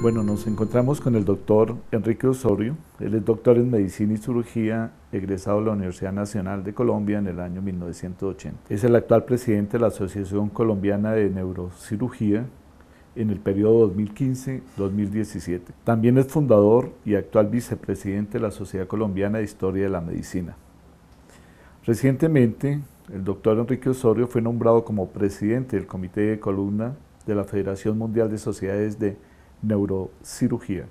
Bueno, nos encontramos con el doctor Enrique Osorio. Él es doctor en medicina y cirugía, egresado de la Universidad Nacional de Colombia en el año 1980. Es el actual presidente de la Asociación Colombiana de Neurocirugía en el periodo 2015-2017. También es fundador y actual vicepresidente de la Sociedad Colombiana de Historia de la Medicina. Recientemente, el doctor Enrique Osorio fue nombrado como presidente del Comité de Columna de la Federación Mundial de Sociedades de neurocirugía.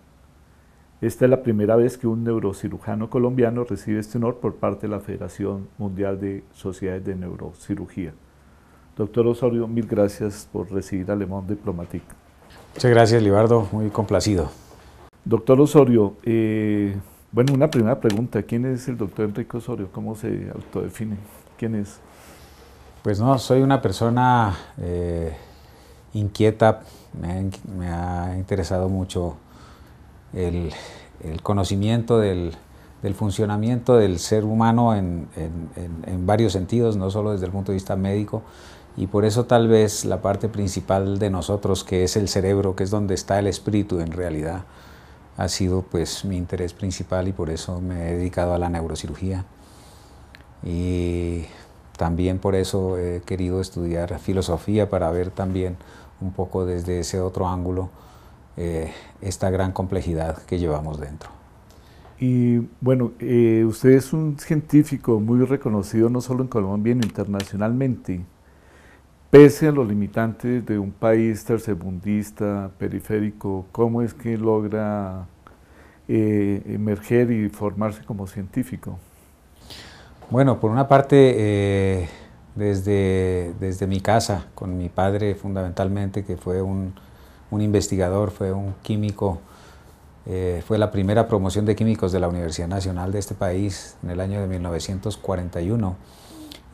Esta es la primera vez que un neurocirujano colombiano recibe este honor por parte de la Federación Mundial de Sociedades de Neurocirugía. Doctor Osorio, mil gracias por recibir a Le Muchas gracias, Libardo, muy complacido. Doctor Osorio, eh, bueno, una primera pregunta, ¿quién es el doctor Enrique Osorio? ¿Cómo se autodefine? ¿Quién es? Pues no, soy una persona eh, inquieta, me ha, interesado mucho el, conocimiento del, funcionamiento del ser humano en, en, varios sentidos, no solo desde el punto de vista médico, y por eso tal vez la parte principal de nosotros, que es el cerebro, que es donde está el espíritu en realidad, ha sido pues mi interés principal y por eso me he dedicado a la neurocirugía. Y también por eso he querido estudiar filosofía para ver también un poco desde ese otro ángulo eh, esta gran complejidad que llevamos dentro. Y bueno, eh, usted es un científico muy reconocido no solo en Colombia, sino internacionalmente. Pese a los limitantes de un país tercermundista, periférico, ¿cómo es que logra eh, emerger y formarse como científico? Bueno, por una parte, desde, desde mi casa, con mi padre fundamentalmente, que fue un, un investigador, fue un químico, eh, fue la primera promoción de químicos de la Universidad Nacional de este país en el año de 1941.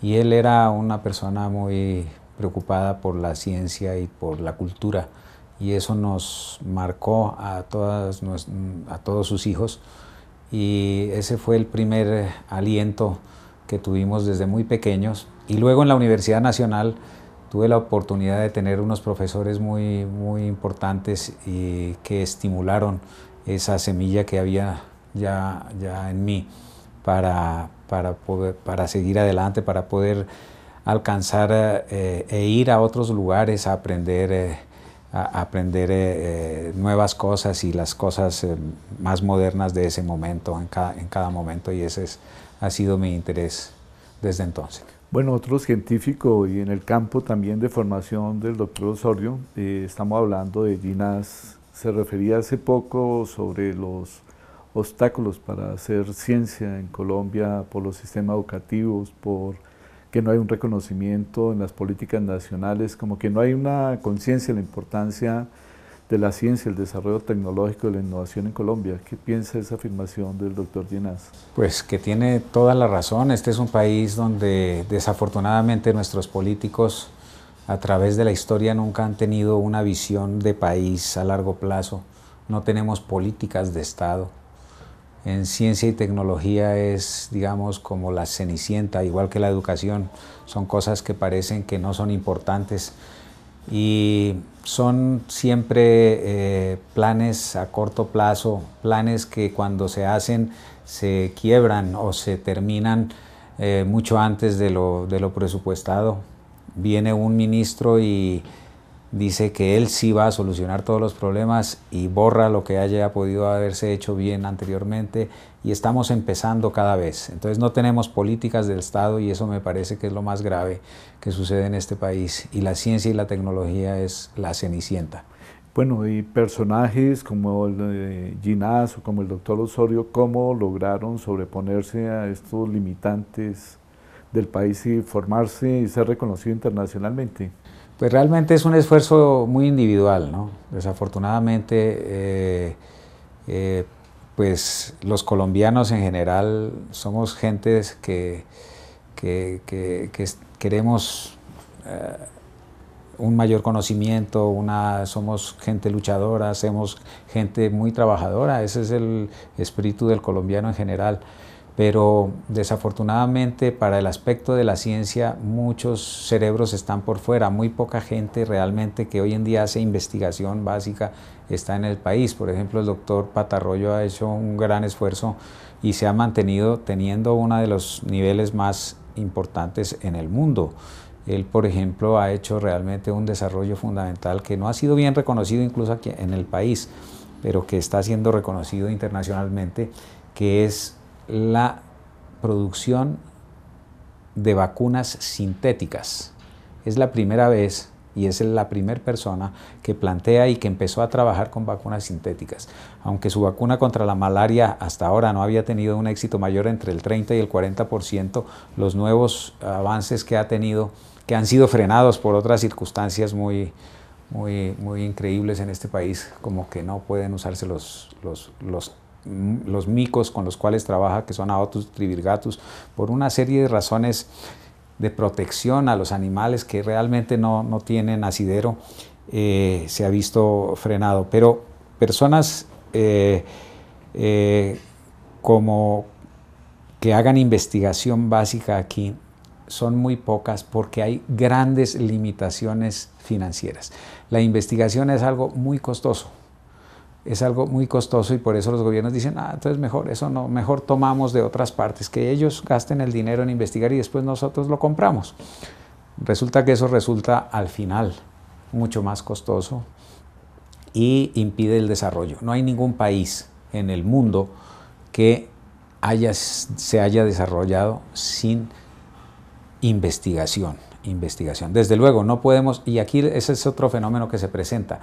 Y él era una persona muy preocupada por la ciencia y por la cultura. Y eso nos marcó a, todas, a todos sus hijos. Y ese fue el primer eh, aliento que tuvimos desde muy pequeños y luego en la Universidad Nacional tuve la oportunidad de tener unos profesores muy, muy importantes y que estimularon esa semilla que había ya, ya en mí para, poder, para seguir adelante, para poder alcanzar eh, e ir a otros lugares a aprender, eh, a aprender eh, nuevas cosas y las cosas más modernas de ese momento, en cada, momento, y ese ha sido mi interés desde entonces. Bueno, otro científico y en el campo también de formación del doctor Osorio, eh, estamos hablando de Ginás, se refería hace poco sobre los obstáculos para hacer ciencia en Colombia por los sistemas educativos, por que no hay un reconocimiento en las políticas nacionales, como que no hay una conciencia de la importancia de la ciencia, el desarrollo tecnológico y la innovación en Colombia. ¿Qué piensa esa afirmación del doctor dinas Pues que tiene toda la razón. Este es un país donde desafortunadamente nuestros políticos a través de la historia nunca han tenido una visión de país a largo plazo. No tenemos políticas de Estado. En ciencia y tecnología es, digamos, como la cenicienta, igual que la educación. Son cosas que parecen que no son importantes. Y son siempre eh, planes a corto plazo, planes que cuando se hacen se quiebran o se terminan eh, mucho antes de lo, de lo presupuestado. Viene un ministro y dice que él sí va a solucionar todos los problemas y borra lo que haya podido haberse hecho bien anteriormente y estamos empezando cada vez. Entonces no tenemos políticas del Estado y eso me parece que es lo más grave que sucede en este país y la ciencia y la tecnología es la cenicienta. Bueno, y personajes como el o como el doctor Osorio, ¿cómo lograron sobreponerse a estos limitantes del país y formarse y ser reconocido internacionalmente? Pues realmente es un esfuerzo muy individual, ¿no? Desafortunadamente, eh, eh, pues los colombianos en general somos gentes que, queremos eh, un mayor conocimiento, una, somos gente luchadora, somos gente muy trabajadora, ese es el espíritu del colombiano en general pero desafortunadamente para el aspecto de la ciencia muchos cerebros están por fuera, muy poca gente realmente que hoy en día hace investigación básica está en el país. Por ejemplo, el doctor Patarroyo ha hecho un gran esfuerzo y se ha mantenido teniendo uno de los niveles más importantes en el mundo. Él, por ejemplo, ha hecho realmente un desarrollo fundamental que no ha sido bien reconocido incluso aquí en el país, pero que está siendo reconocido internacionalmente, que es la producción de vacunas sintéticas. Es la primera vez y es la primera persona que plantea y que empezó a trabajar con vacunas sintéticas. Aunque su vacuna contra la malaria hasta ahora no había tenido un éxito mayor entre el 30 y el 40%, los nuevos avances que ha tenido, que han sido frenados por otras circunstancias muy, muy, muy increíbles en este país, como que no pueden usarse los, los, los los micos con los cuales trabaja, que son Aotus trivirgatus, por una serie de razones de protección a los animales que realmente no, tienen asidero, eh, se ha visto frenado. Pero personas eh, eh, como que hagan investigación básica aquí son muy pocas porque hay grandes limitaciones financieras. La investigación es algo muy costoso es algo muy costoso y por eso los gobiernos dicen, ah, entonces mejor eso no, mejor tomamos de otras partes, que ellos gasten el dinero en investigar y después nosotros lo compramos. Resulta que eso resulta al final mucho más costoso y impide el desarrollo. No hay ningún país en el mundo que haya, se haya desarrollado sin investigación investigación. Desde luego, no podemos, y aquí ese es otro fenómeno que se presenta,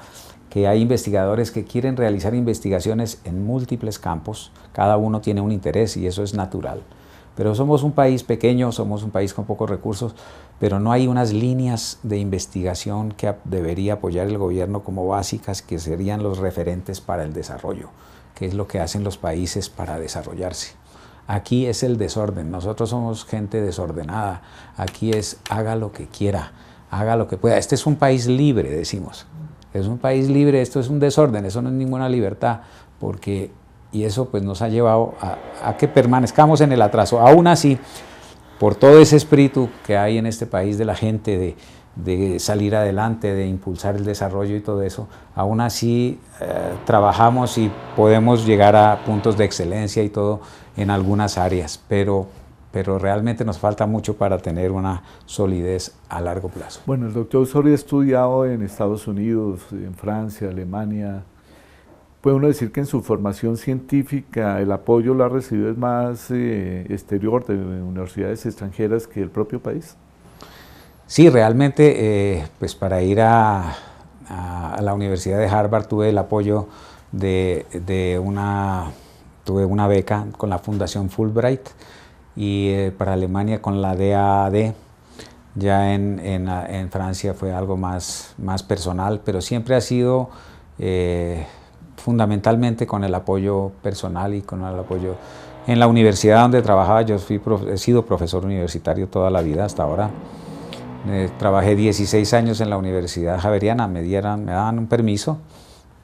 que hay investigadores que quieren realizar investigaciones en múltiples campos, cada uno tiene un interés y eso es natural. Pero somos un país pequeño, somos un país con pocos recursos, pero no hay unas líneas de investigación que debería apoyar el gobierno como básicas, que serían los referentes para el desarrollo, que es lo que hacen los países para desarrollarse. Aquí es el desorden, nosotros somos gente desordenada, aquí es haga lo que quiera, haga lo que pueda. Este es un país libre, decimos es un país libre, esto es un desorden, eso no es ninguna libertad, porque, y eso pues nos ha llevado a, que permanezcamos en el atraso. Aún así, por todo ese espíritu que hay en este país de la gente, de, salir adelante, de impulsar el desarrollo y todo eso, aún así eh, trabajamos y podemos llegar a puntos de excelencia y todo en algunas áreas, pero pero realmente nos falta mucho para tener una solidez a largo plazo. Bueno, el doctor Osorio ha estudiado en Estados Unidos, en Francia, Alemania. Puede uno decir que en su formación científica el apoyo lo ha recibido es más eh, exterior de universidades extranjeras que el propio país. Sí, realmente, eh, pues para ir a, la Universidad de Harvard tuve el apoyo de, de una, tuve una beca con la Fundación Fulbright y eh, para Alemania con la DAD. Ya en, ah, en, Francia fue algo más, más personal, pero siempre ha sido eh, fundamentalmente con el apoyo personal y con el apoyo en la universidad donde trabajaba. Yo fui, he sido profesor universitario toda la vida hasta ahora. Eh, trabajé 16 años en la Universidad Javeriana, me, dieran, me daban un permiso,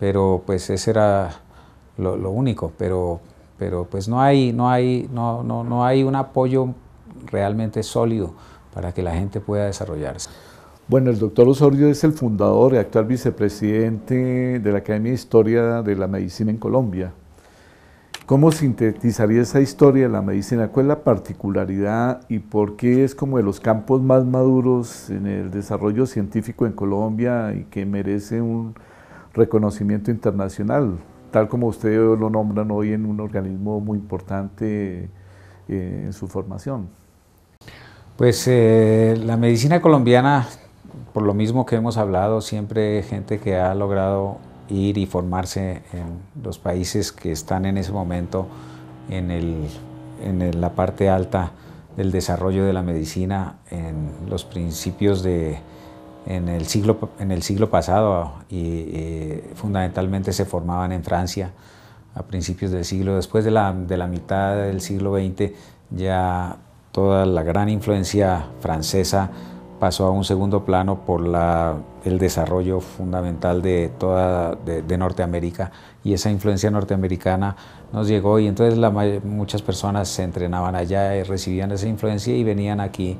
pero pues ese era lo, lo único. Pero pero pues no hay, no hay, no, no, no hay un apoyo realmente sólido para que la gente pueda desarrollarse. Bueno, el doctor Osorio es el fundador y actual vicepresidente de la Academia de Historia de la Medicina en Colombia. ¿Cómo sintetizaría esa historia de la medicina? ¿Cuál es la particularidad y por qué es como de los campos más maduros en el desarrollo científico en Colombia y que merece un reconocimiento internacional? tal como ustedes lo nombran hoy en un organismo muy importante eh, en su formación. Pues eh, la medicina colombiana, por lo mismo que hemos hablado, siempre gente que ha logrado ir y formarse en los países que están en ese momento en, la parte alta del desarrollo de la medicina, en los principios de, en el siglo, en el siglo pasado y, eh, fundamentalmente se formaban en Francia a principios del siglo, después de la, de la mitad del siglo XX ya toda la gran influencia francesa pasó a un segundo plano por la, el desarrollo fundamental de toda de, Norteamérica y esa influencia norteamericana nos llegó y entonces muchas personas se entrenaban allá y recibían esa influencia y venían aquí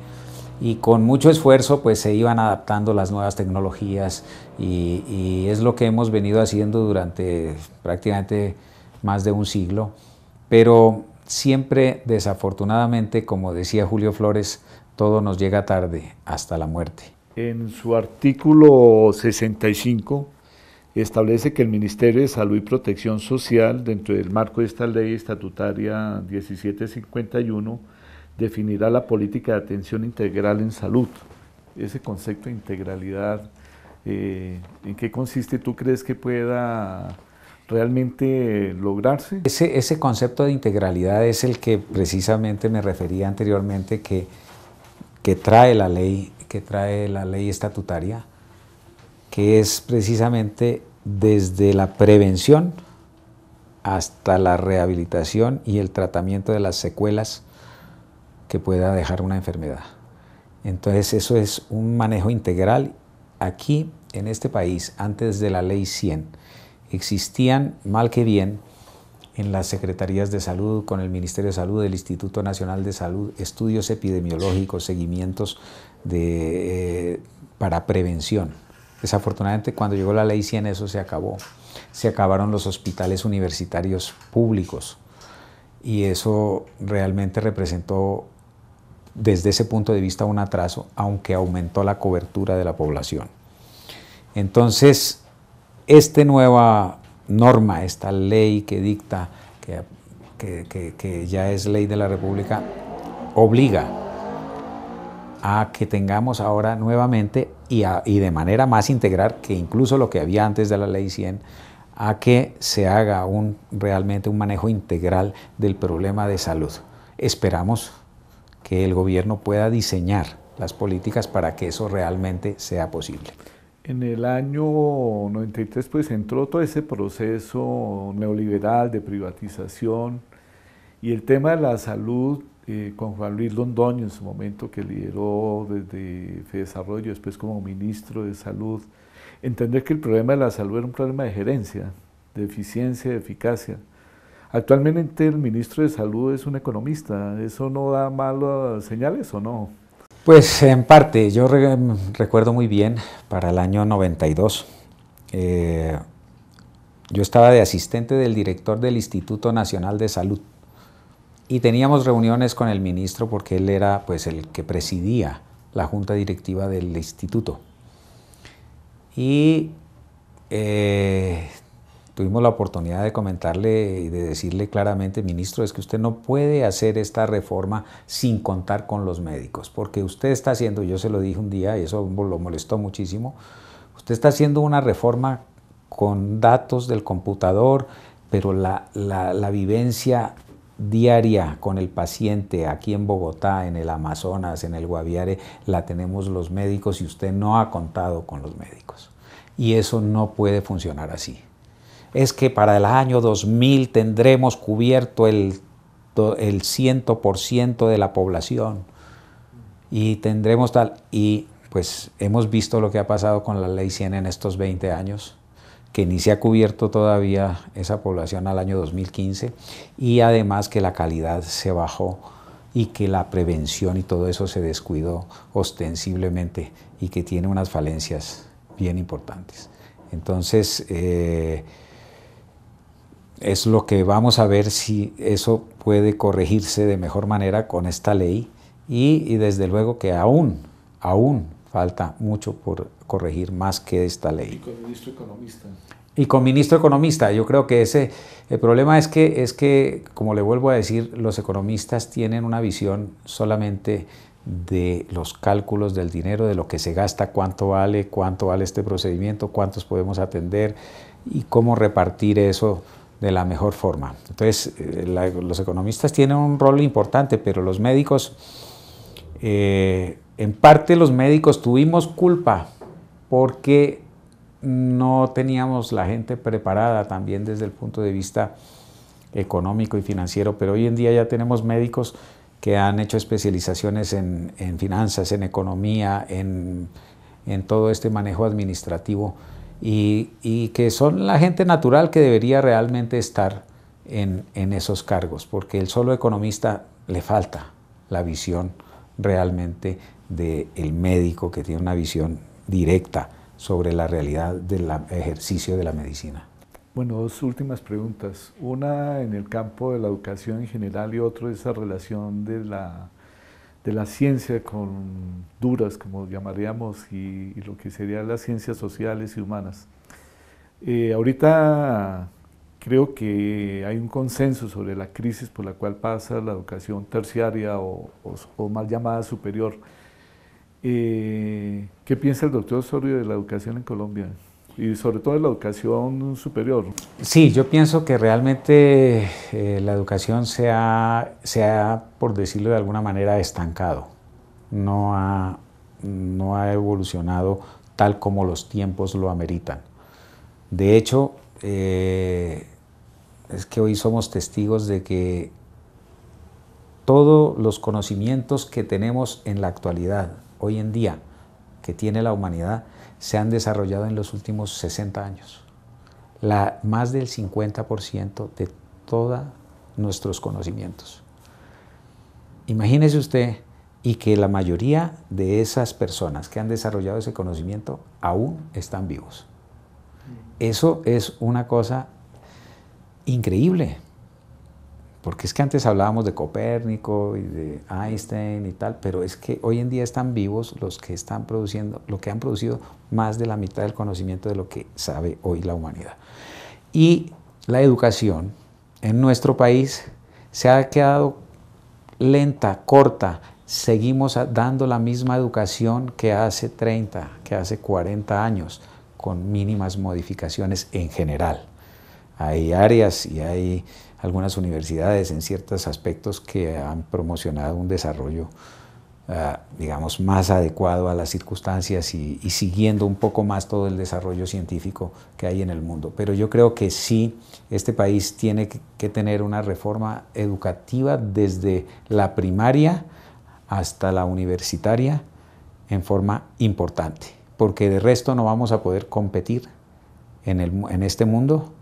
y con mucho esfuerzo pues se iban adaptando las nuevas tecnologías y, es lo que hemos venido haciendo durante prácticamente más de un siglo, pero siempre desafortunadamente, como decía Julio Flores, todo nos llega tarde hasta la muerte. En su artículo 65 establece que el Ministerio de Salud y Protección Social, dentro del marco de esta ley estatutaria 1751, definirá la política de atención integral en salud. Ese concepto de integralidad, eh, ¿en qué consiste? ¿Tú crees que pueda realmente lograrse? Ese, ese concepto de integralidad es el que precisamente me refería anteriormente que, que trae la ley, que trae la ley estatutaria, que es precisamente desde la prevención hasta la rehabilitación y el tratamiento de las secuelas que pueda dejar una enfermedad. Entonces eso es un manejo integral. Aquí, en este país, antes de la ley 100, existían, mal que bien, en las secretarías de salud, con el Ministerio de Salud, el Instituto Nacional de Salud, estudios epidemiológicos, seguimientos de, eh, para prevención. Desafortunadamente, cuando llegó la ley 100, eso se acabó. Se acabaron los hospitales universitarios públicos y eso realmente representó desde ese punto de vista un atraso, aunque aumentó la cobertura de la población. Entonces, esta nueva norma, esta ley que dicta, que, ya es ley de la República, obliga a que tengamos ahora nuevamente y, y, de manera más integral que incluso lo que había antes de la ley 100, a que se haga un, realmente un manejo integral del problema de salud. Esperamos que el gobierno pueda diseñar las políticas para que eso realmente sea posible. En el año 93 pues entró todo ese proceso neoliberal de privatización y el tema de la salud eh, con Juan Luis Londoño en su momento que lideró desde Desarrollo, después como ministro de Salud, entender que el problema de la salud era un problema de gerencia, de eficiencia, de eficacia Actualmente el ministro de Salud es un economista. ¿Eso no da malas señales o no? Pues en parte, yo em, recuerdo muy bien para el año 92. Eh, yo estaba de asistente del director del Instituto Nacional de Salud y teníamos reuniones con el ministro porque él era pues el que presidía la junta directiva del instituto. Y eh, tuvimos la oportunidad de comentarle y de decirle claramente, ministro, es que usted no puede hacer esta reforma sin contar con los médicos, porque usted está haciendo, yo se lo dije un día y eso lo molestó muchísimo, usted está haciendo una reforma con datos del computador, pero la, vivencia diaria con el paciente aquí en Bogotá, en el Amazonas, en el Guaviare, la tenemos los médicos y usted no ha contado con los médicos. Y eso no puede funcionar así es que para el año 2000 tendremos cubierto el, el 100% de la población y tendremos tal. Y pues hemos visto lo que ha pasado con la ley 100 en estos 20 años, que ni se ha cubierto todavía esa población al año 2015 y además que la calidad se bajó y que la prevención y todo eso se descuidó ostensiblemente y que tiene unas falencias bien importantes. Entonces, eh, es lo que vamos a ver si eso puede corregirse de mejor manera con esta ley y, desde luego que aún, aún falta mucho por corregir más que esta ley. Y con ministro economista. Y con ministro economista, yo creo que ese, el problema es que, es que, como le vuelvo a decir, los economistas tienen una visión solamente de los cálculos del dinero, de lo que se gasta, cuánto vale, cuánto vale este procedimiento, cuántos podemos atender y cómo repartir eso de la mejor forma. Entonces, eh, los economistas tienen un rol importante, pero los médicos, eh, en parte los médicos tuvimos culpa porque no teníamos la gente preparada también desde el punto de vista económico y financiero, pero hoy en día ya tenemos médicos que han hecho especializaciones en, finanzas, en economía, en todo este manejo administrativo y, que son la gente natural que debería realmente estar en, esos cargos, porque el solo economista le falta la visión realmente del el médico que tiene una visión directa sobre la realidad del ejercicio de la medicina. Bueno, dos últimas preguntas. Una en el campo de la educación en general y otra esa relación de la de la ciencia con duras, como llamaríamos, y, lo que serían las ciencias sociales y humanas. Eh, ahorita creo que hay un consenso sobre la crisis por la cual pasa la educación terciaria o, o, mal llamada superior. Eh, ¿Qué piensa el doctor Osorio de la educación en Colombia? y sobre todo en la educación superior. Sí, yo pienso que realmente eh, la educación se ha, por decirlo de alguna manera, estancado. No ha, evolucionado tal como los tiempos lo ameritan. De hecho, eh, es que hoy somos testigos de que todos los conocimientos que tenemos en la actualidad, hoy en día, que tiene la humanidad, se han desarrollado en los últimos 60 años. La, más del 50% de todos nuestros conocimientos. Imagínese usted y que la mayoría de esas personas que han desarrollado ese conocimiento aún están vivos. Mm. Eso es una cosa increíble. Porque es que antes hablábamos de Copérnico y de Einstein y tal, pero es que hoy en día están vivos los que están produciendo, lo que han producido más de la mitad del conocimiento de lo que sabe hoy la humanidad. Y la educación en nuestro país se ha quedado lenta, corta. Seguimos dando la misma educación que hace 30, que hace 40 años, con mínimas modificaciones en general. Hay áreas y hay algunas universidades en ciertos aspectos que han promocionado un desarrollo, eh, digamos, más adecuado a las circunstancias y, y, siguiendo un poco más todo el desarrollo científico que hay en el mundo. Pero yo creo que sí, este país tiene que tener una reforma educativa desde la primaria hasta la universitaria en forma importante, porque de resto no vamos a poder competir en, el, en este mundo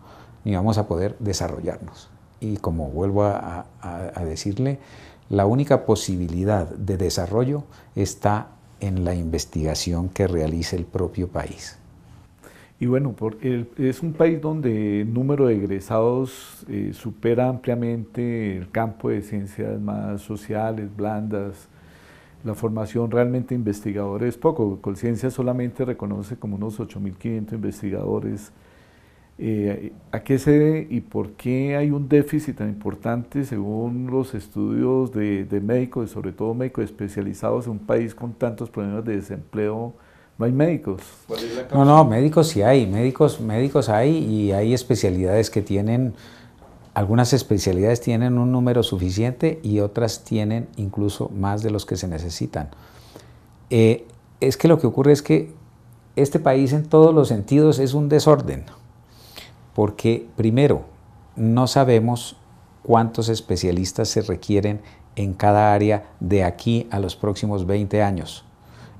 ni vamos a poder desarrollarnos. Y como vuelvo a, decirle, la única posibilidad de desarrollo está en la investigación que realice el propio país. Y bueno, porque es un país donde el número de egresados eh, supera ampliamente el campo de ciencias más sociales, blandas. La formación realmente investigadores es poco. Colciencia solamente reconoce como unos 8.500 investigadores eh, ¿A qué se debe y por qué hay un déficit tan importante según los estudios de, de médicos, sobre todo médicos especializados en un país con tantos problemas de desempleo? ¿No hay médicos? No, no, médicos sí hay, médicos, médicos hay y hay especialidades que tienen, algunas especialidades tienen un número suficiente y otras tienen incluso más de los que se necesitan. Eh, es que lo que ocurre es que este país en todos los sentidos es un desorden porque primero, no sabemos cuántos especialistas se requieren en cada área de aquí a los próximos 20 años.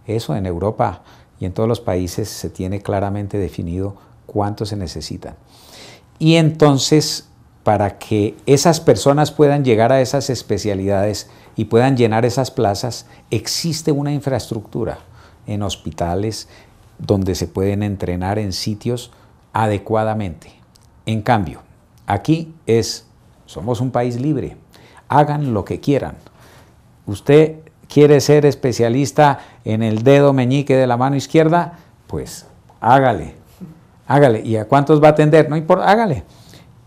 Eso en Europa y en todos los países se tiene claramente definido cuántos se necesitan. Y entonces, para que esas personas puedan llegar a esas especialidades y puedan llenar esas plazas, existe una infraestructura en hospitales donde se pueden entrenar en sitios adecuadamente. En cambio, aquí es, somos un país libre, hagan lo que quieran. Usted quiere ser especialista en el dedo meñique de la mano izquierda, pues hágale, hágale. ¿Y a cuántos va a atender? No importa, hágale.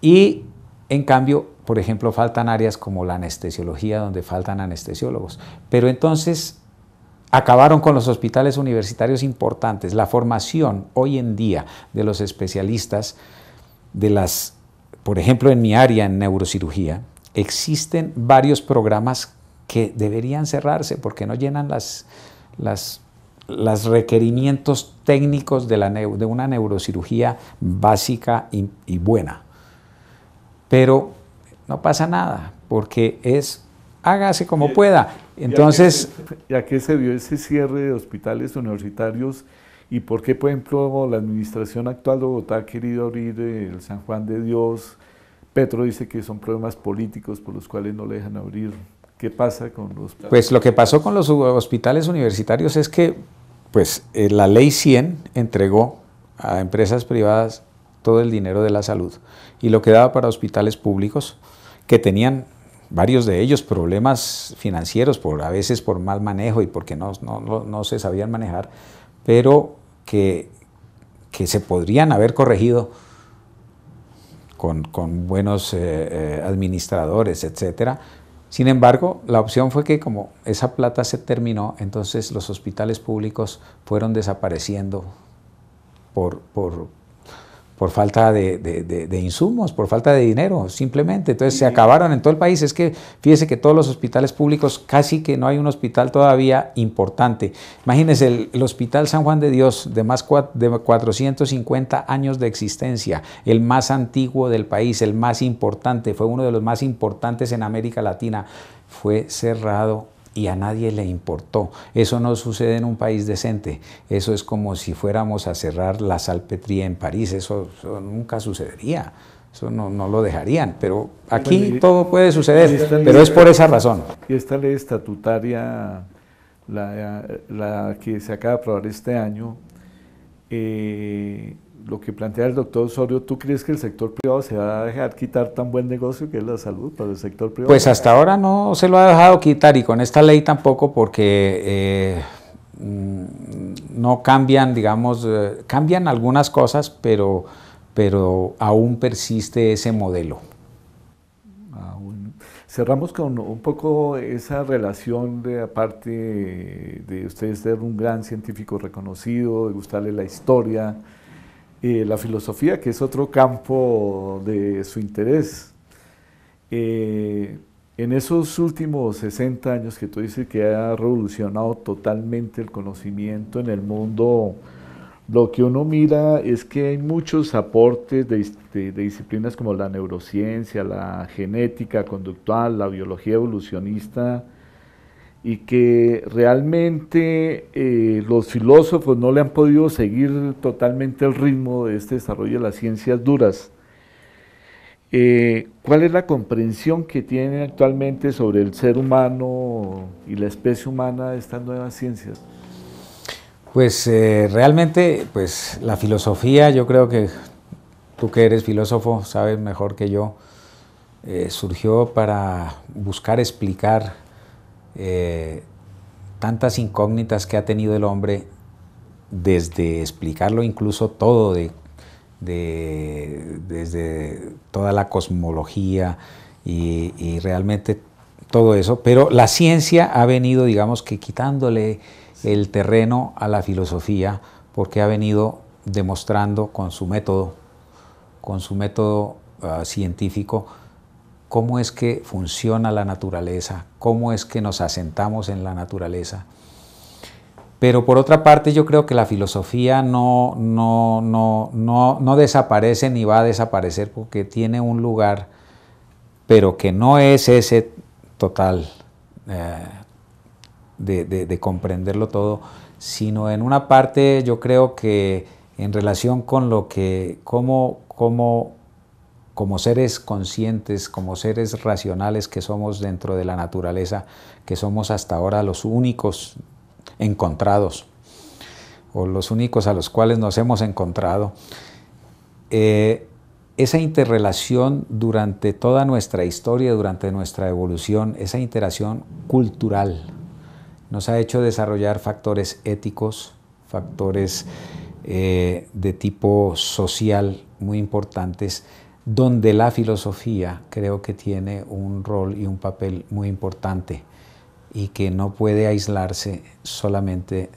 Y en cambio, por ejemplo, faltan áreas como la anestesiología, donde faltan anestesiólogos. Pero entonces acabaron con los hospitales universitarios importantes. La formación hoy en día de los especialistas de las, por ejemplo, en mi área en neurocirugía, existen varios programas que deberían cerrarse porque no llenan las, las, los requerimientos técnicos de, una neurocirugía básica y, buena. Pero no pasa nada, porque es hágase como pueda. Entonces... ¿Y a, se, vio ese cierre de hospitales universitarios y por qué, por ejemplo, la administración actual de Bogotá ha querido abrir el San Juan de Dios. Petro dice que son problemas políticos por los cuales no le dejan abrir. ¿Qué pasa con los... Pues lo que pasó con los hospitales universitarios es que pues, eh, la ley 100 entregó a empresas privadas todo el dinero de la salud y lo que daba para hospitales públicos que tenían varios de ellos problemas financieros por a veces por mal manejo y porque no, no, no se sabían manejar, pero que, se podrían haber corregido con, buenos eh, eh, administradores, etc. Sin embargo, la opción fue que como esa plata se terminó, entonces los hospitales públicos fueron desapareciendo por, por, por falta de, insumos, por falta de dinero, simplemente. Entonces se acabaron en todo el país. Es que fíjese que todos los hospitales públicos, casi que no hay un hospital todavía importante. Imagínense el, Hospital San Juan de Dios, de más de 450 años de existencia, el más antiguo del país, el más importante, fue uno de los más importantes en América Latina, fue cerrado y a nadie le importó. Eso no sucede en un país decente. Eso es como si fuéramos a cerrar la salpetría en París. Eso, nunca sucedería. Eso no, lo dejarían. Pero aquí todo puede suceder, pero es por esa razón. Y esta ley estatutaria, la, que se acaba de aprobar este año, eh, lo que plantea el doctor Osorio, ¿tú crees que el sector privado se va a dejar quitar tan buen negocio que es la salud para el sector privado? Pues hasta ahora no se lo ha dejado quitar y con esta ley tampoco porque eh, mm, no cambian, digamos, eh, cambian algunas cosas, pero, pero aún persiste ese modelo. Cerramos con un poco esa relación de aparte de ustedes ser un gran científico reconocido, de gustarle la historia, eh, la filosofía, que es otro campo de su interés. Eh, en esos últimos 60 años que tú dices que ha revolucionado totalmente el conocimiento en el mundo, lo que uno mira es que hay muchos aportes de disciplinas como la neurociencia, la genética conductual, la biología evolucionista, y que realmente eh, los filósofos no le han podido seguir totalmente el ritmo de este desarrollo de las ciencias duras. Eh, ¿Cuál es la comprensión que tienen actualmente sobre el ser humano y la especie humana de estas nuevas ciencias? Pues eh, realmente, pues la filosofía, yo creo que tú que eres filósofo sabes mejor que yo, surgió para buscar explicar eh, tantas incógnitas que ha tenido el hombre desde explicarlo incluso todo, de, desde toda la cosmología y, realmente todo eso, pero la ciencia ha venido, digamos que quitándole el terreno a la filosofía porque ha venido demostrando con su método, con su método ah, científico, cómo es que funciona la naturaleza, cómo es que nos asentamos en la naturaleza. Pero por otra parte yo creo que la filosofía no, no, desaparece ni va a desaparecer porque tiene un lugar, pero que no es ese total eh, de, comprenderlo todo, sino en una parte yo creo que en relación con lo que, cómo, cómo, como seres conscientes, como seres racionales que somos dentro de la naturaleza, que somos hasta ahora los únicos encontrados o los únicos a los cuales nos hemos encontrado, eh, esa interrelación durante toda nuestra historia, durante nuestra evolución, esa interacción cultural nos ha hecho desarrollar factores éticos, factores eh, de tipo social muy importantes donde la filosofía creo que tiene un rol y un papel muy importante y que no puede aislarse solamente,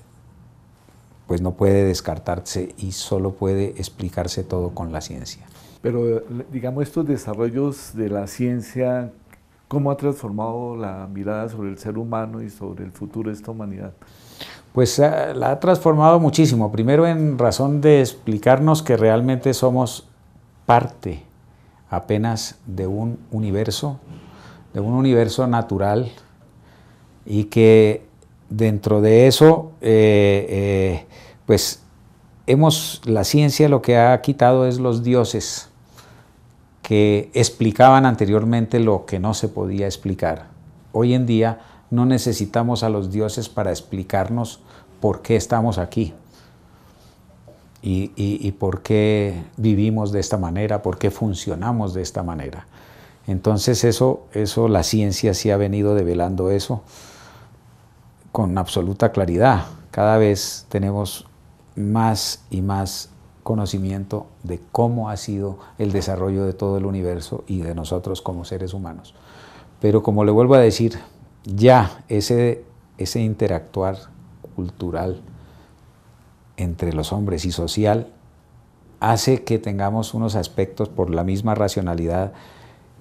pues no puede descartarse y solo puede explicarse todo con la ciencia. Pero digamos, estos desarrollos de la ciencia, ¿cómo ha transformado la mirada sobre el ser humano y sobre el futuro de esta humanidad? Pues eh, la ha transformado muchísimo. Primero en razón de explicarnos que realmente somos parte apenas de un universo, de un universo natural, y que dentro de eso, eh, eh, pues hemos, la ciencia lo que ha quitado es los dioses que explicaban anteriormente lo que no se podía explicar. Hoy en día no necesitamos a los dioses para explicarnos por qué estamos aquí y, por qué vivimos de esta manera, por qué funcionamos de esta manera. Entonces eso, eso la ciencia sí ha venido develando eso con absoluta claridad. Cada vez tenemos más y más conocimiento de cómo ha sido el desarrollo de todo el universo y de nosotros como seres humanos. Pero como le vuelvo a decir, ya ese, ese interactuar cultural, entre los hombres y social hace que tengamos unos aspectos por la misma racionalidad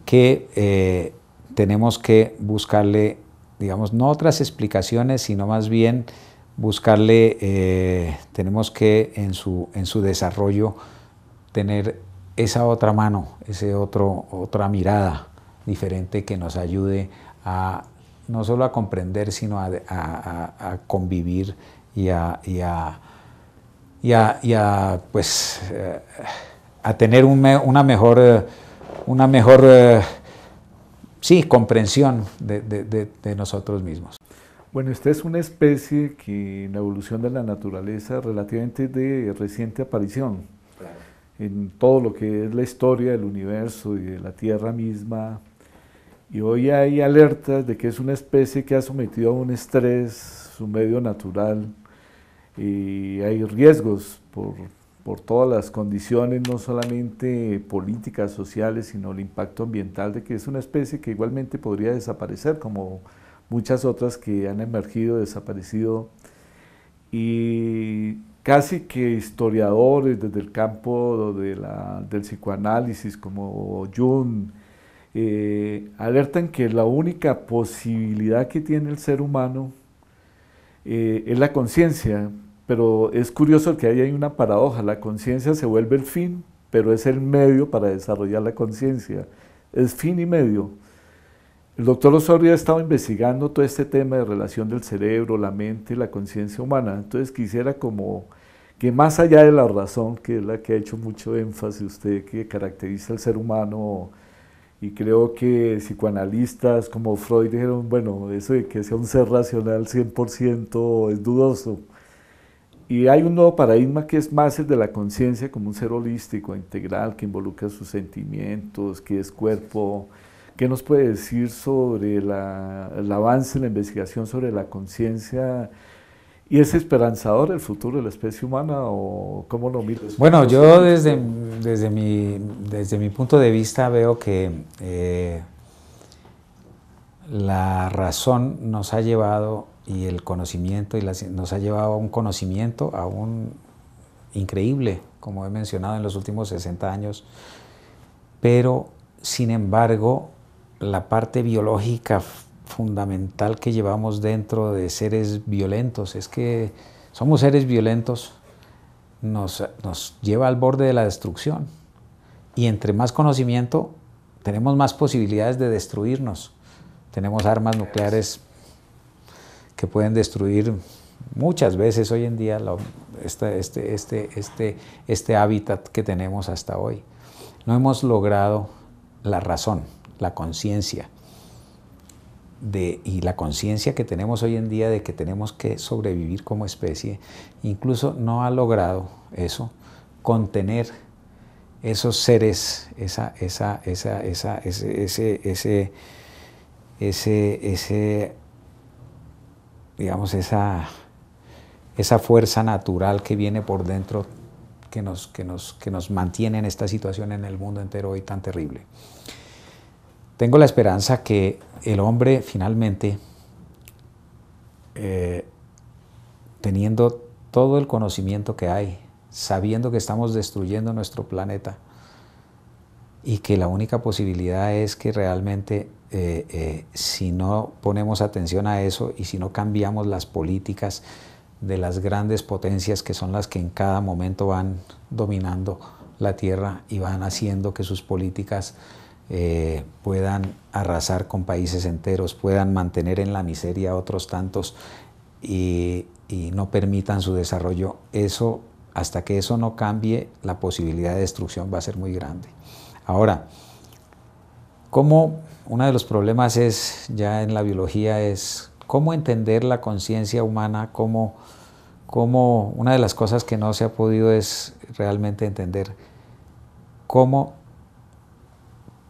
que eh, tenemos que buscarle, digamos, no otras explicaciones, sino más bien buscarle, eh, tenemos que en su, en su desarrollo tener esa otra mano, esa otra mirada diferente que nos ayude a no solo a comprender, sino a, convivir y a y a, y a pues, eh, a tener una mejor, eh, una mejor eh, sí, comprensión de, de, nosotros mismos. Bueno, esta es una especie que en la evolución de la naturaleza relativamente de reciente aparición. En todo lo que es la historia del universo y de la Tierra misma. Y hoy hay alertas de que es una especie que ha sometido a un estrés, su medio natural, y hay riesgos por, por todas las condiciones, no solamente políticas, sociales, sino el impacto ambiental de que es una especie que igualmente podría desaparecer, como muchas otras que han emergido, desaparecido. Y casi que historiadores desde el campo de la, del psicoanálisis, como Jung, eh, alertan que la única posibilidad que tiene el ser humano eh, es la conciencia, pero es curioso que ahí hay una paradoja, la conciencia se vuelve el fin, pero es el medio para desarrollar la conciencia, es fin y medio. El doctor Osorio ha estado investigando todo este tema de relación del cerebro, la mente y la conciencia humana, entonces quisiera como que más allá de la razón, que es la que ha hecho mucho énfasis usted, que caracteriza al ser humano, y creo que psicoanalistas como Freud dijeron, bueno, eso de que sea un ser racional 100% es dudoso. Y hay un nuevo paradigma que es más el de la conciencia como un ser holístico, integral, que involucra sus sentimientos, que es cuerpo. ¿Qué nos puede decir sobre el avance en la investigación sobre la conciencia ¿Y es esperanzador el futuro de la especie humana o cómo lo miras? Bueno, yo desde, desde, mi, desde mi punto de vista veo que eh, la razón nos ha llevado y el conocimiento y nos ha llevado a un conocimiento aún increíble, como he mencionado en los últimos 60 años, pero sin embargo la parte biológica fundamental que llevamos dentro de seres violentos. Es que somos seres violentos, nos, lleva al borde de la destrucción. Y entre más conocimiento, tenemos más posibilidades de destruirnos. Tenemos armas nucleares que pueden destruir muchas veces hoy en día este, este, este, este hábitat que tenemos hasta hoy. No hemos logrado la razón, la conciencia y la conciencia que tenemos hoy en día de que tenemos que sobrevivir como especie, incluso no ha logrado eso, contener esos seres, esa, digamos, esa, fuerza natural que viene por dentro que nos, que, nos, que nos mantiene en esta situación en el mundo entero hoy tan terrible. Tengo la esperanza que el hombre finalmente, eh, teniendo todo el conocimiento que hay, sabiendo que estamos destruyendo nuestro planeta y que la única posibilidad es que realmente eh, eh, si no ponemos atención a eso y si no cambiamos las políticas de las grandes potencias que son las que en cada momento van dominando la Tierra y van haciendo que sus políticas eh, puedan arrasar con países enteros, puedan mantener en la miseria a otros tantos y, no permitan su desarrollo, eso, hasta que eso no cambie, la posibilidad de destrucción va a ser muy grande. Ahora, uno de los problemas es, ya en la biología, es cómo entender la conciencia humana, cómo, cómo, una de las cosas que no se ha podido es realmente entender cómo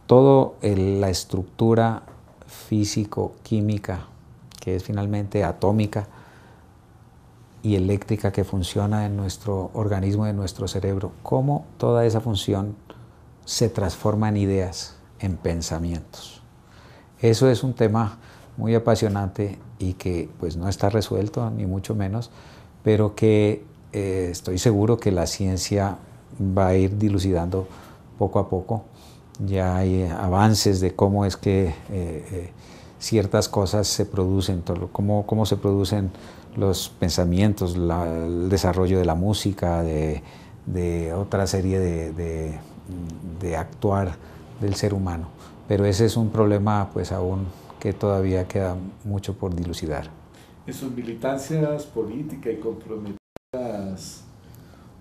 toda la estructura físico-química, que es finalmente atómica y eléctrica que funciona en nuestro organismo, en nuestro cerebro, cómo toda esa función se transforma en ideas, en pensamientos. Eso es un tema muy apasionante y que pues no está resuelto, ni mucho menos, pero que eh, estoy seguro que la ciencia va a ir dilucidando poco a poco ya hay eh, avances de cómo es que eh, eh, ciertas cosas se producen, cómo, cómo, se producen los pensamientos, el desarrollo de la música, de, otra serie de, de, actuar del ser humano. Pero ese es un problema pues aún que todavía queda mucho por dilucidar. En sus militancias políticas y comprometidas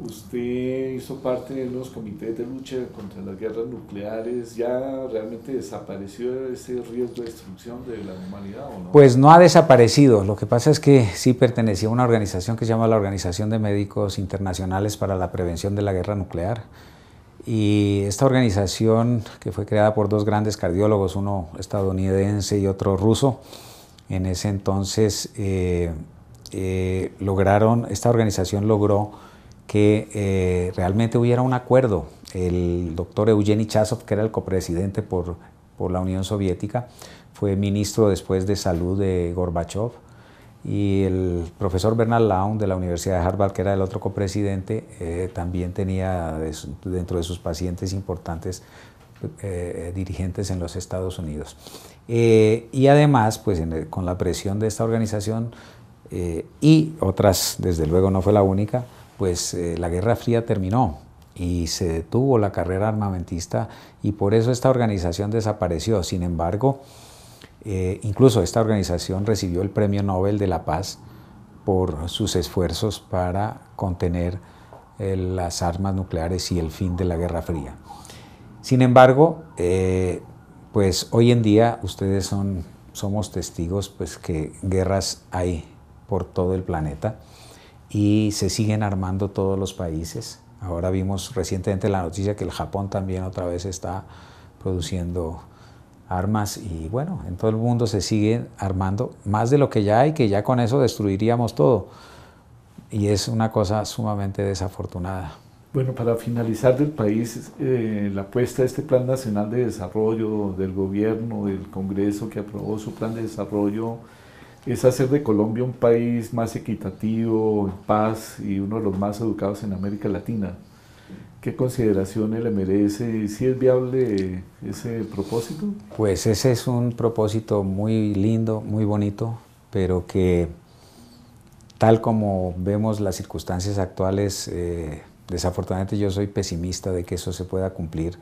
Usted hizo parte de los comités de lucha contra las guerras nucleares. ¿Ya realmente desapareció ese riesgo de destrucción de la humanidad o no? Pues no ha desaparecido. Lo que pasa es que sí pertenecía a una organización que se llama la Organización de Médicos Internacionales para la Prevención de la Guerra Nuclear. Y esta organización, que fue creada por dos grandes cardiólogos, uno estadounidense y otro ruso, en ese entonces eh, eh, lograron, esta organización logró que eh, realmente hubiera un acuerdo. El doctor Eugeni Chasov, que era el copresidente por, por la Unión Soviética, fue ministro después de salud de Gorbachev, y el profesor Bernard Laun de la Universidad de Harvard, que era el otro copresidente, eh, también tenía dentro de sus pacientes importantes eh, dirigentes en los Estados Unidos. y además, pues con la presión de esta organización y otras, desde luego no fue la única, pues eh, la Guerra Fría terminó y se detuvo la carrera armamentista y por eso esta organización desapareció. Sin embargo, eh, incluso esta organización recibió el Premio Nobel de la Paz por sus esfuerzos para contener eh, las armas nucleares y el fin de la Guerra Fría. Sin embargo, pues hoy en día ustedes son, somos testigos pues que guerras hay por todo el planeta y se siguen armando todos los países. Ahora vimos recientemente la noticia que el Japón también otra vez está produciendo armas y bueno, en todo el mundo se sigue armando más de lo que ya hay, que ya con eso destruiríamos todo. Y es una cosa sumamente desafortunada. Bueno, para finalizar del país, eh, la apuesta de este Plan Nacional de Desarrollo del Gobierno, del Congreso que aprobó su Plan de Desarrollo, es hacer de Colombia un país más equitativo, en paz y uno de los más educados en América Latina. ¿Qué consideraciones le merece? ¿Si es viable ese propósito? Pues ese es un propósito muy lindo, muy bonito, pero que tal como vemos las circunstancias actuales, eh, desafortunadamente yo soy pesimista de que eso se pueda cumplir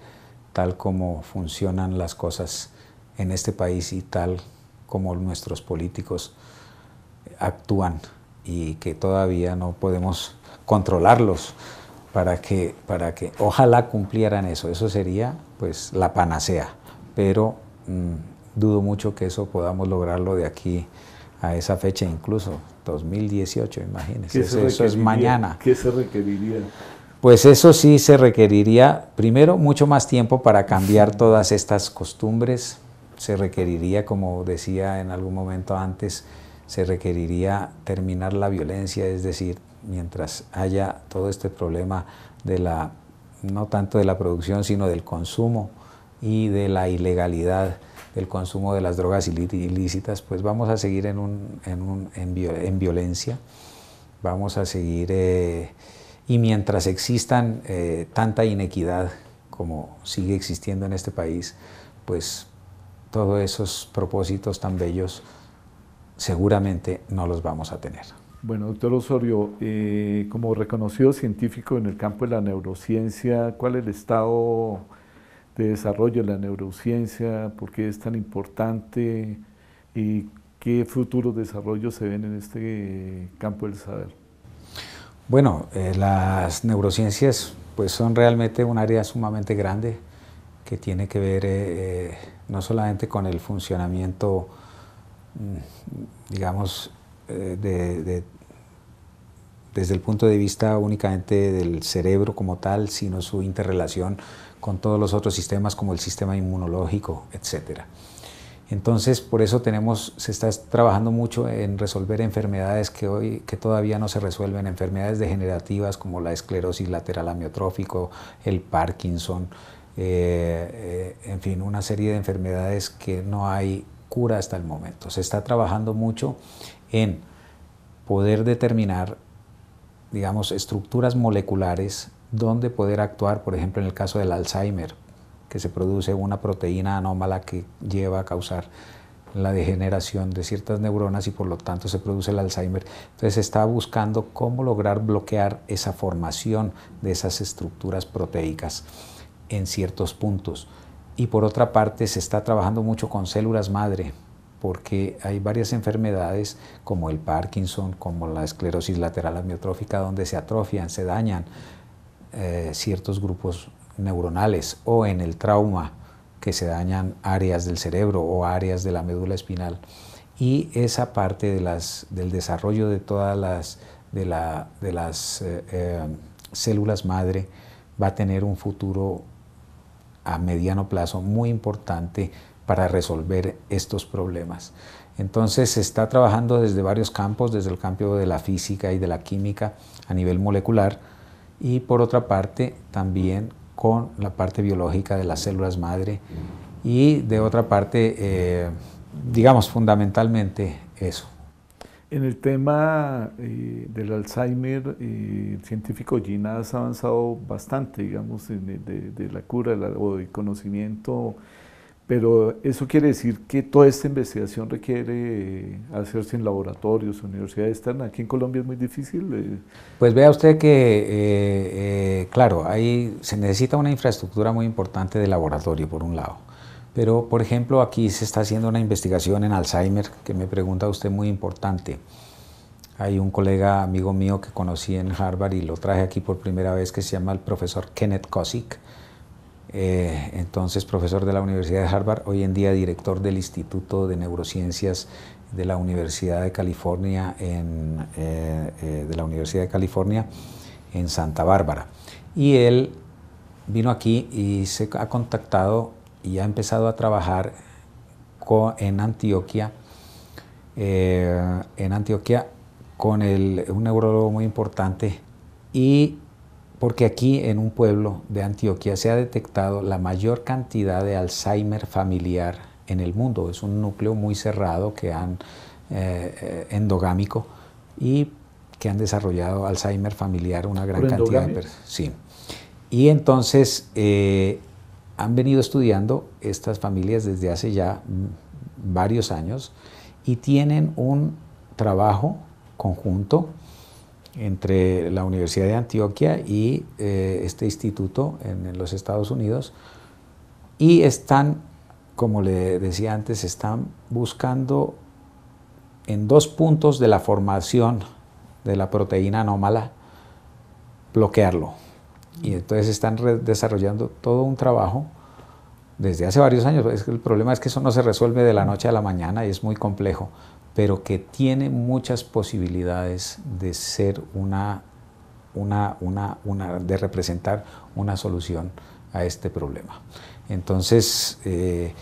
tal como funcionan las cosas en este país y tal como nuestros políticos actúan y que todavía no podemos controlarlos para que, para que ojalá cumplieran eso. Eso sería pues la panacea, pero mm, dudo mucho que eso podamos lograrlo de aquí a esa fecha incluso, 2018, imagínense, eso es mañana. ¿Qué se requeriría? Pues eso sí se requeriría, primero, mucho más tiempo para cambiar todas estas costumbres, se requeriría, como decía en algún momento antes, se requeriría terminar la violencia, es decir, mientras haya todo este problema de la, no tanto de la producción, sino del consumo y de la ilegalidad del consumo de las drogas ilícitas, pues vamos a seguir en, un, en, en, violencia, vamos a seguir, eh, y mientras existan eh, tanta inequidad como sigue existiendo en este país, pues todos esos propósitos tan bellos seguramente no los vamos a tener. Bueno, doctor Osorio, eh, como reconocido científico en el campo de la neurociencia, ¿cuál es el estado de desarrollo de la neurociencia? ¿Por qué es tan importante? ¿Y qué futuros desarrollos se ven en este campo del saber? Bueno, eh, las neurociencias pues son realmente un área sumamente grande que tiene que ver... Eh, no solamente con el funcionamiento, mm, digamos, eh, de, desde el punto de vista únicamente del cerebro como tal, sino su interrelación con todos los otros sistemas como el sistema inmunológico, etc. Entonces, por eso tenemos, se está trabajando mucho en resolver enfermedades que hoy, que todavía no se resuelven, enfermedades degenerativas como la esclerosis lateral amiotrófico, el Parkinson, eh, eh, en fin, una serie de enfermedades que no hay cura hasta el momento. Se está trabajando mucho en poder determinar, digamos, estructuras moleculares donde poder actuar, por ejemplo, en el caso del Alzheimer, que se produce una proteína anómala que lleva a causar la degeneración de ciertas neuronas y por lo tanto se produce el Alzheimer. Entonces se está buscando cómo lograr bloquear esa formación de esas estructuras proteicas en ciertos puntos. Y por otra parte, se está trabajando mucho con células madre, porque hay varias enfermedades como el Parkinson, como la esclerosis lateral amiotrófica, donde se atrofian, se dañan eh, ciertos grupos neuronales, o en el trauma, que se dañan áreas del cerebro o áreas de la médula espinal. Y esa parte de las, del desarrollo de todas las, de las eh, eh, células madre va a tener un futuro a mediano plazo muy importante para resolver estos problemas. Entonces se está trabajando desde varios campos, desde el campo de la física y de la química a nivel molecular y por otra parte también con la parte biológica de las células madre y de otra parte, eh, digamos fundamentalmente eso. En el tema eh, del Alzheimer, eh, el científico Gina ha avanzado bastante, digamos, eh, de, la cura o del conocimiento, pero eso quiere decir que toda esta investigación requiere hacerse en laboratorios, universidades externas. Aquí en Colombia es muy difícil. Pues vea usted que, claro, ahí se necesita una infraestructura muy importante de laboratorio, por un lado. Pero, por ejemplo, aquí se está haciendo una investigación en Alzheimer que me pregunta usted muy importante. Hay un colega amigo mío que conocí en Harvard y lo traje aquí por primera vez que se llama el profesor Kenneth Kosick. Eh, entonces profesor de la Universidad de Harvard, hoy en día director del Instituto de Neurociencias de la Universidad de California en, eh, eh, de la Universidad de California en Santa Bárbara. Y él vino aquí y se ha contactado y ha empezado a trabajar en Antioquia, eh, en Antioquia con un neurólogo muy importante y porque aquí en un pueblo de Antioquia se ha detectado la mayor cantidad de Alzheimer familiar en el mundo. Es un núcleo muy cerrado que han eh, endogámico y que han desarrollado Alzheimer familiar una gran cantidad de personas. Sí. Y entonces eh, han venido estudiando estas familias desde hace ya varios años y tienen un trabajo conjunto entre la Universidad de Antioquia y eh, este instituto en, los Estados Unidos y están, como le decía antes, están buscando en dos puntos de la formación de la proteína anómala bloquearlo. Y entonces están desarrollando todo un trabajo desde hace varios años. el problema es que eso no se resuelve de la noche a la mañana y es muy complejo, pero que tiene muchas posibilidades de ser una, una, de representar una solución a este problema. Entonces, eh,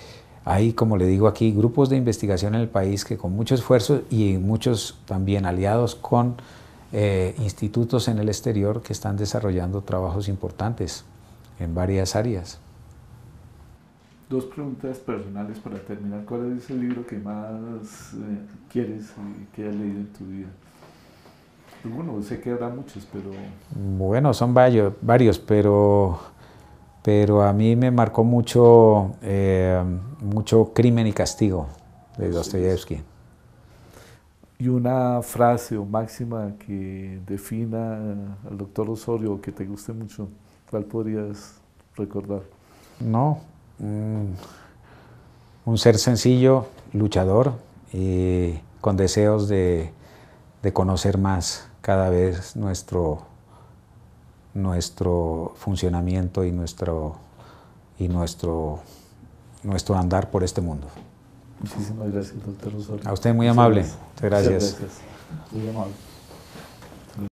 hay, como le digo aquí, grupos de investigación en el país que con mucho esfuerzo y muchos también aliados con eh, institutos en el exterior que están desarrollando trabajos importantes en varias áreas. Dos preguntas personales para terminar. ¿Cuál es el libro que más eh, quieres que hayas leído en tu vida? Bueno, sé que habrá muchos, pero... Bueno, son varios, pero, pero a mí me marcó mucho, eh, mucho Crimen y Castigo de Dostoyevsky y una frase o máxima que defina al doctor Osorio o que te guste mucho, ¿cuál podrías recordar? No, un ser sencillo, luchador y con deseos de, de conocer más cada vez nuestro, nuestro funcionamiento y nuestro, y nuestro, nuestro andar por este mundo. Muchísimas gracias, doctor Rosario. A usted muy amable. Muchas gracias. Muchas gracias. Muy amable.